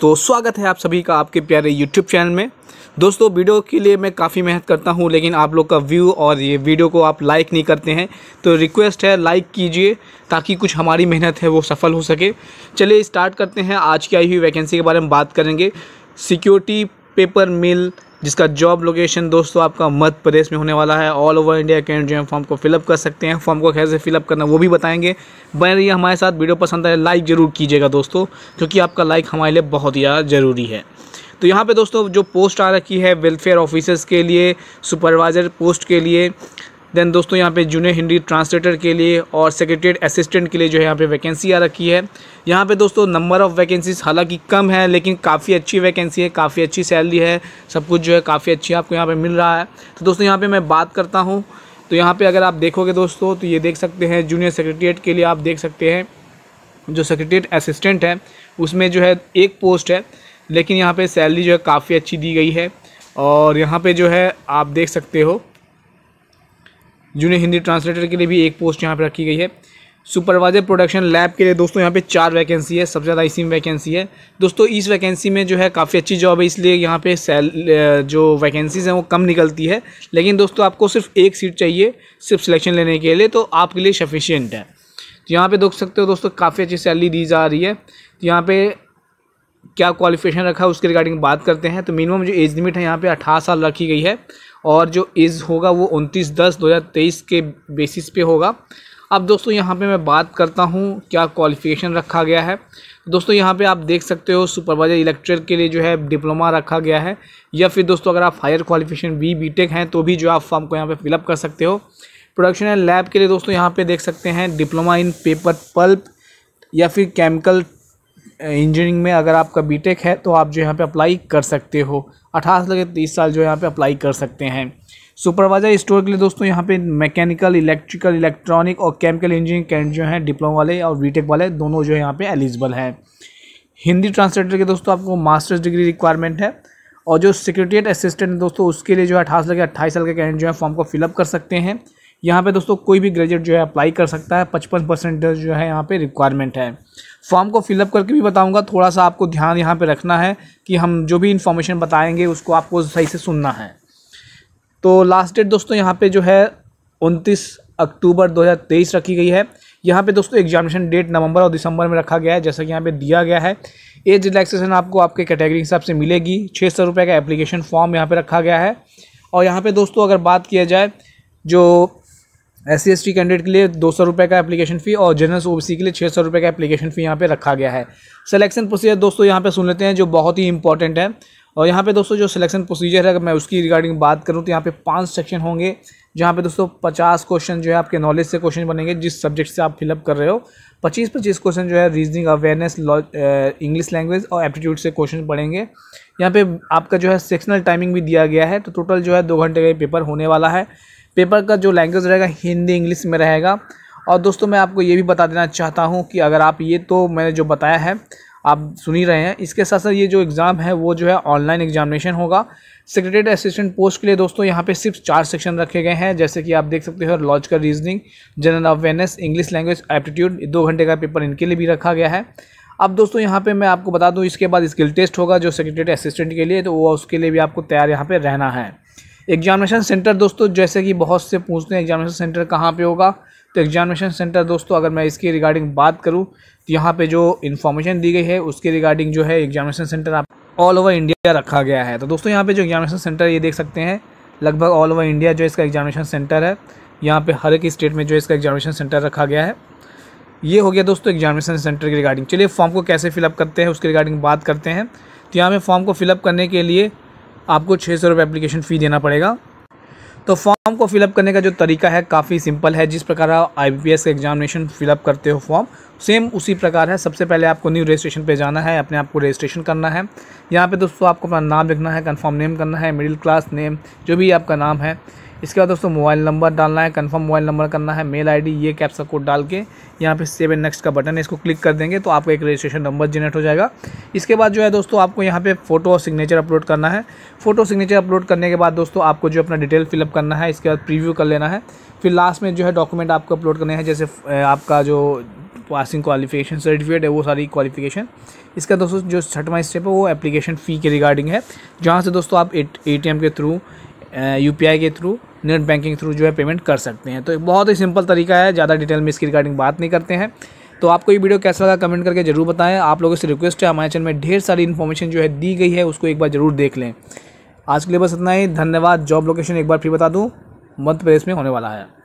दोस्तों स्वागत है आप सभी का आपके प्यारे यूट्यूब चैनल में दोस्तों वीडियो के लिए मैं काफ़ी मेहनत करता हूं लेकिन आप लोग का व्यू और ये वीडियो को आप लाइक नहीं करते हैं तो रिक्वेस्ट है लाइक कीजिए ताकि कुछ हमारी मेहनत है वो सफल हो सके चलिए स्टार्ट करते हैं आज की आई हुई वैकेंसी के बारे में बात करेंगे सिक्योरिटी पेपर मिल जिसका जॉब लोकेशन दोस्तों आपका मध्य प्रदेश में होने वाला है ऑल ओवर इंडिया कैंड जो है फॉर्म को फिलअप कर सकते हैं फॉर्म को कैसे फिलअप करना वो भी बताएंगे बने रहिए हमारे साथ वीडियो पसंद आए लाइक ज़रूर कीजिएगा दोस्तों क्योंकि आपका लाइक हमारे लिए बहुत ज़्यादा ज़रूरी है तो यहाँ पे दोस्तों जो पोस्ट आ रखी है वेलफेयर ऑफिसर्स के लिए सुपरवाइज़र पोस्ट के लिए देन दोस्तों यहाँ पे जूनियर हिंदी ट्रांसलेटर के लिए और सेक्रेटरीट असिस्टेंट के लिए जो है यहाँ पे वैकेंसी आ रखी है यहाँ पे दोस्तों नंबर ऑफ़ वैकेंसीज हालांकि कम है लेकिन काफ़ी अच्छी वैकेंसी है काफ़ी अच्छी सैलरी है सब कुछ जो है काफ़ी अच्छी आपको यहाँ पर मिल रहा है तो दोस्तों यहाँ पर मैं बात करता हूँ तो यहाँ पर अगर आप देखोगे दोस्तों तो ये देख सकते हैं जूनियर सेक्रेटरीट के लिए आप देख सकते हैं जो सेक्रेटरीट असिस्टेंट है उसमें जो है एक पोस्ट है लेकिन यहाँ पर सैलरी जो है काफ़ी अच्छी दी गई है और यहाँ पर जो है आप देख सकते हो जूनियर हिंदी ट्रांसलेटर के लिए भी एक पोस्ट यहाँ पर रखी गई है सुपरवाइजर प्रोडक्शन लैब के लिए दोस्तों यहाँ पे चार वैकेंसी है सबसे ज़्यादा इसी में वैकेंसी है दोस्तों इस वैकेंसी में जो है काफ़ी अच्छी जॉब है इसलिए यहाँ पे सैल जो वैकेंसीज़ हैं वो कम निकलती है लेकिन दोस्तों आपको सिर्फ एक सीट चाहिए सिर्फ सिलेक्शन लेने के लिए तो आपके लिए सफिशियंट है तो यहाँ पर देख सकते हो दोस्तों काफ़ी अच्छी सैलरी दी जा रही है तो यहाँ पर क्या क्वालिफिकेशन रखा है उसके रिगार्डिंग बात करते हैं तो मिनिमम जो एज लिमिट है यहाँ पे अठारह साल रखी गई है और जो एज होगा वो उनतीस दस दो हज़ार तेईस के बेसिस पे होगा अब दोस्तों यहाँ पे मैं बात करता हूँ क्या क्वालिफिकेशन रखा गया है तो दोस्तों यहाँ पे आप देख सकते हो सुपरवाइजर इलेक्ट्रिक के लिए जो है डिप्लोमा रखा गया है या फिर दोस्तों अगर आप higher qualification B B tech हैं तो भी जो आप फॉर्म को यहाँ पर फिलअप कर सकते हो प्रोडक्शन एंड लैब के लिए दोस्तों यहाँ पर देख सकते हैं डिप्लोमा इन पेपर पल्प या फिर केमिकल इंजीनियरिंग में अगर आपका बीटेक है तो आप जो यहाँ पे अप्लाई कर सकते हो अठारह से लेकर तीस साल जो यहाँ पे अप्लाई कर सकते हैं सुपरवाइजर स्टोर के लिए दोस्तों यहाँ पे मैकेनिकल इलेक्ट्रिकल इलेक्ट्रॉनिक और केमिकल इंजीनियरिंग कैंड जो हैं डिप्लोमा वाले और बीटेक वाले दोनों जो है यहाँ पे एलिजिबल हैं हिंदी ट्रांसलेटर के दोस्तों आपको मास्टर्स डिग्री रिक्वायरमेंट है और जो सिक्योरिटेट असिस्टेंट दोस्तों उसके लिए जो है अठारह से लेकर अट्ठाईस साल के कैंड जो है फॉर्म को फिलअप कर सकते हैं यहाँ पे दोस्तों कोई भी ग्रेजुएट जो है अप्लाई कर सकता है पचपन परसेंट जो है यहाँ पे रिक्वायरमेंट है फॉर्म को फिलअप करके भी बताऊँगा थोड़ा सा आपको ध्यान यहाँ पे रखना है कि हम जो भी इन्फॉर्मेशन बताएंगे उसको आपको सही से सुनना है तो लास्ट डेट दोस्तों यहाँ पर जो है उनतीस अक्टूबर दो रखी गई है यहाँ पे दोस्तों एग्जामिनेशन डेट नवंबर और दिसंबर में रखा गया है जैसा कि यहाँ पे दिया गया है एज रिलैक्सेशन आपको आपके कैटेगरी के हिसाब से मिलेगी छः सौ रुपये का एप्लीकेशन फॉर्म यहाँ पे रखा गया है और यहाँ पे दोस्तों अगर बात किया जाए जो S C S T candidate के लिए दो सौ रुपये का एप्लीकेशन फ़ी और जनरल ओ के लिए छः सौ रुपये का एप्लीकेशन फ़ी यहाँ पे रखा गया है सिलेक्शन प्रोसीजर दोस्तों यहाँ पे सुन लेते हैं जो बहुत ही इंपॉर्टेंट है और यहाँ पे दोस्तों जो सिलेक्शन प्रोसीजर है अगर मैं उसकी रिगार्डिंग बात करूँ तो यहाँ पे पांच सेक्शन होंगे जहाँ पे दोस्तों पचास क्वेश्चन जो है आपके नॉलेज से क्वेश्चन बनेंगे जिस सब्जेक्ट से आप फिलअप कर रहे हो पच्चीस पच्चीस क्वेश्चन जो है रीजनिंग अवेयरनेस इंग्लिश लैंग्वेज और एप्टीट्यूड से क्वेश्चन पढ़ेंगे यहाँ पर आपका जो है सेक्शनल टाइमिंग भी दिया गया है तो टोटल जो है दो घंटे का पेपर होने वाला है पेपर का जो लैंग्वेज रहेगा हिंदी इंग्लिश में रहेगा और दोस्तों मैं आपको ये भी बता देना चाहता हूँ कि अगर आप ये तो मैंने जो बताया है आप सुन ही रहे हैं इसके साथ साथ ये जो एग्ज़ाम है वो जो है ऑनलाइन एग्जामिनेशन होगा सेक्रेटरी असिस्टेंट पोस्ट के लिए दोस्तों यहाँ पे सिर्फ चार सेक्शन रखे गए हैं जैसे कि आप देख सकते हो logical reasoning general awareness English language aptitude दो घंटे का पेपर इनके लिए भी रखा गया है अब दोस्तों यहाँ पे मैं आपको बता दूँ इसके बाद स्किल टेस्ट होगा जो सेक्रेटरी असिस्टेंट के लिए तो वो उसके लिए भी आपको तैयार यहाँ पर रहना है एग्जामिनेशन सेंटर दोस्तों जैसे कि बहुत से पूछते हैं एग्जामिनेशन सेंटर कहाँ पे होगा तो एग्जामिनेशन सेंटर दोस्तों अगर मैं इसकी रिगार्डिंग बात करूँ तो यहाँ पे जो इन्फॉर्मेशन दी गई है उसके रिगार्डिंग जो है एग्जामिनेशन सेंटर आप ऑल ओवर इंडिया रखा गया है तो दोस्तों यहाँ पर जो एग्जामिनेशन सेंटर ये देख सकते हैं लगभग ऑल ओवर इंडिया जो इसका एग्जामिनेशन सेंटर है यहाँ पर हर एक स्टेट में जो इसका एग्जामिनेशन सेंटर रखा गया है ये हो गया दोस्तों एग्जामिनेशन सेंटर के रिगार्डिंग चलिए फॉर्म को कैसे फिलअप करते हैं उसके रिगार्डिंग बात करते हैं तो यहाँ पे फॉर्म को फिलअप करने के लिए आपको छः सौ रुपये एप्लीकेशन फ़ी देना पड़ेगा तो फॉर्म को फिलअप करने का जो तरीका है काफ़ी सिंपल है जिस प्रकार आप आई बी का एग्जामिनेशन फिलअप करते हो फॉर्म सेम उसी प्रकार है सबसे पहले आपको न्यू रजिस्ट्रेशन पे जाना है अपने आप को रजिस्ट्रेशन करना है यहाँ पे दोस्तों आपको अपना नाम लिखना है कंफर्म नेम करना है मिडिल क्लास नेम जो भी आपका नाम है इसके बाद दोस्तों मोबाइल नंबर डालना है कंफर्म मोबाइल नंबर करना है मेल आईडी ये कैप्सा कोड डाल के यहाँ पे सेव एंड नेक्स्ट का बटन है इसको क्लिक कर देंगे तो आपका एक रजिस्ट्रेशन नंबर जनरेट हो जाएगा इसके बाद जो है दोस्तों आपको यहाँ पे फोटो और सिग्नेचर अपलोड करना है फोटो सिग्नेचर अपलोड करने के बाद दोस्तों आपको जो अपना डिटेल फिलअप करना है इसके बाद प्रीव्यू कर लेना है फिर लास्ट में जो है डॉक्यूमेंट आपको अपलोड करने हैं जैसे आपका जो पासिंग क्वालिफिकेशन सर्टिफिकेट है वो सारी क्वालिफिकेशन इसका दोस्तों जो छठवा स्टेप है वो एप्लीकेशन फ़ी के रिगार्डिंग है जहाँ से दोस्तों आप ए के थ्रू यू के थ्रू नेट बैंकिंग थ्रू जो है पेमेंट कर सकते हैं तो बहुत ही सिंपल तरीका है ज़्यादा डिटेल में इसकी रिगार्डिंग बात नहीं करते हैं तो आपको ये वीडियो कैसा लगा कमेंट करके जरूर बताएं आप लोगों से रिक्वेस्ट है हमारे चैनल में ढेर सारी इन्फॉर्मेशन जो है दी गई है उसको एक बार ज़रूर देख लें आज के लिए बस इतना ही धन्यवाद जॉब लोकेशन एक बार फिर बता दूँ मध्य प्रदेश में होने वाला है